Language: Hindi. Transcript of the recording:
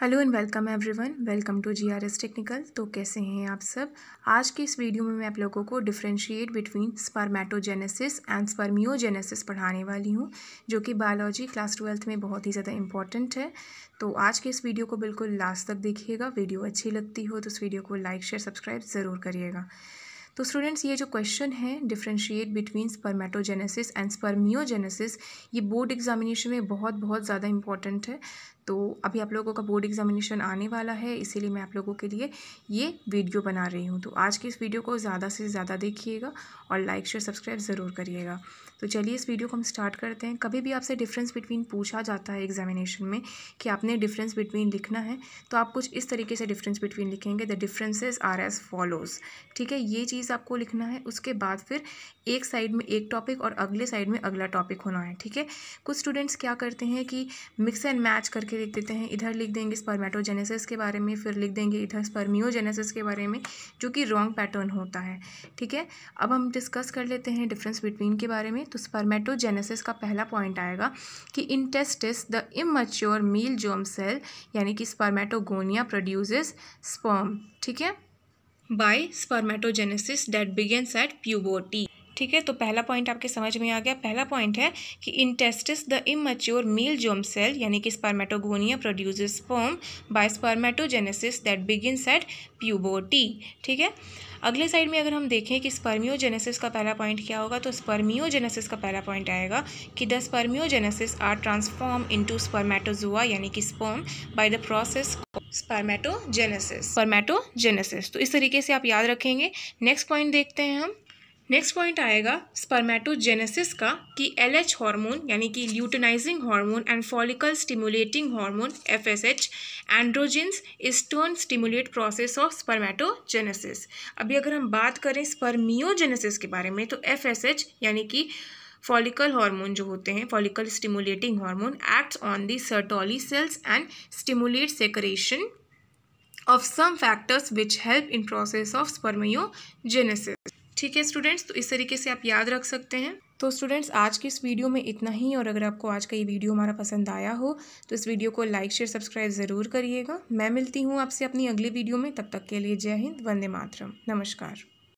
hello and welcome everyone welcome to GRS technical तो कैसे हैं आप सब आज के इस वीडियो में मैं आप लोगों को differentiate between spermatogenesis and spermiogenesis पढ़ाने वाली हूँ जो कि बायोलॉजी क्लास ट्वेल्थ में बहुत ही ज़्यादा इंपॉर्टेंट है तो आज के इस वीडियो को बिल्कुल लास्ट तक देखिएगा वीडियो अच्छी लगती हो तो उस वीडियो को लाइक शेयर सब्सक्राइब ज़रूर करिएगा तो स्टूडेंट्स ये जो क्वेश्चन है differentiate between spermatogenesis and spermiogenesis ये बोर्ड एग्जामिनेशन में बहुत बहुत ज़्यादा इंपॉर्टेंट है तो अभी आप लोगों का बोर्ड एग्जामिनेशन आने वाला है इसीलिए मैं आप लोगों के लिए ये वीडियो बना रही हूँ तो आज की इस वीडियो को ज़्यादा से ज़्यादा देखिएगा और लाइक शेयर सब्सक्राइब ज़रूर करिएगा तो चलिए इस वीडियो को हम स्टार्ट करते हैं कभी भी आपसे डिफरेंस बिटवीन पूछा जाता है एग्जामिनेशन में कि आपने डिफरेंस बिटवीन लिखना है तो आप कुछ इस तरीके से डिफरेंस बिटवीन लिखेंगे the differences are as follows ठीक है ये चीज़ आपको लिखना है उसके बाद फिर एक साइड में एक टॉपिक और अगले साइड में अगला टॉपिक होना है ठीक है कुछ स्टूडेंट्स क्या करते हैं कि मिक्स एंड मैच करके करके लिख देते हैं इधर लिख देंगे स्पर्मेटोजेनेसिस के बारे में फिर लिख देंगे इधर स्पर्मियोजेनेसिस के बारे में जो कि रॉन्ग पैटर्न होता है ठीक है अब हम डिस्कस कर लेते हैं डिफरेंस बिटवीन के बारे में तो स्पर्मेटोजेनेसिस का पहला पॉइंट आएगा कि इंटेस्टिस द इमेच्योर मील जोम सेल यानी कि स्पर्मेटोगोनिया प्रोड्यूसेस स्पर्म ठीक है by spermatogenesis that begins at puberty ठीक है तो पहला पॉइंट आपके समझ में आ गया पहला पॉइंट है कि इंटेस्टिस द इमेच्योर मील जोम सेल यानी कि spermatogonia produce sperm by spermatogenesis that begins at puberty ठीक है अगले साइड में अगर हम देखें कि स्पर्मियोजेनेसिस का पहला पॉइंट क्या होगा तो स्पर्मियोजेनेसिस का पहला पॉइंट आएगा कि the spermiogenesis are transform into spermatozoa यानी कि sperm by the process spermatogenesis spermatogenesis तो इस तरीके से आप याद रखेंगे नेक्स्ट पॉइंट देखते हैं हम नेक्स्ट पॉइंट आएगा स्पर्मेटोजेनेसिस का कि एलएच हार्मोन यानी कि luteinising hormone and follicle stimulating hormone FSH androgens is turn stimulate process of spermatogenesis अभी अगर हम बात करें स्पर्मियोजेनेसिस के बारे में तो एफएसएच यानी कि फॉलिकल हार्मोन जो होते हैं follicle stimulating hormone acts on the Sertoli cells and stimulate secretion of some factors which help in process of spermiogenesis ठीक है स्टूडेंट्स तो इस तरीके से आप याद रख सकते हैं तो स्टूडेंट्स आज की इस वीडियो में इतना ही और अगर आपको आज का ये वीडियो हमारा पसंद आया हो तो इस वीडियो को लाइक शेयर सब्सक्राइब ज़रूर करिएगा मैं मिलती हूँ आपसे अपनी अगली वीडियो में तब तक के लिए जय हिंद वंदे मातरम नमस्कार